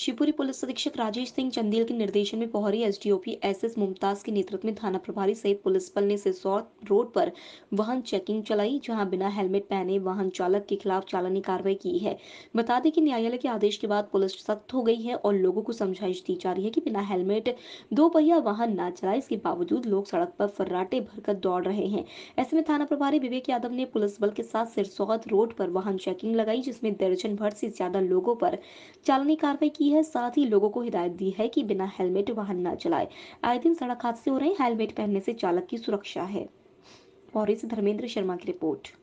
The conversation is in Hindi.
शिवपुरी पुलिस अधीक्षक राजेश सिंह चंदेल के निर्देशन में पोहरी एसडीओपी एसएस मुमताज के नेतृत्व में थाना प्रभारी सहित पुलिस बल ने सिसौर रोड पर वाहन चेकिंग चलाई जहां बिना हेलमेट पहने वाहन चालक के खिलाफ चालानी कार्रवाई की है बता दें कि न्यायालय के आदेश के बाद पुलिस सख्त हो गई है और लोगों को समझाइश दी जा रही है की बिना हेलमेट दो पहिया वाहन न चलाए इसके बावजूद लोग सड़क पर फर्राटे भरकर दौड़ रहे हैं ऐसे में थाना प्रभारी विवेक यादव ने पुलिस बल के साथ सिरसौद रोड पर वाहन चेकिंग लगाई जिसमें दर्जन भर से ज्यादा लोगों पर चालानी कार्रवाई की की है साथ ही लोगों को हिदायत दी है कि बिना हेलमेट वाहन न चलाए आए दिन सड़क हादसे हो रहे हेलमेट पहनने से चालक की सुरक्षा है और इस धर्मेंद्र शर्मा की रिपोर्ट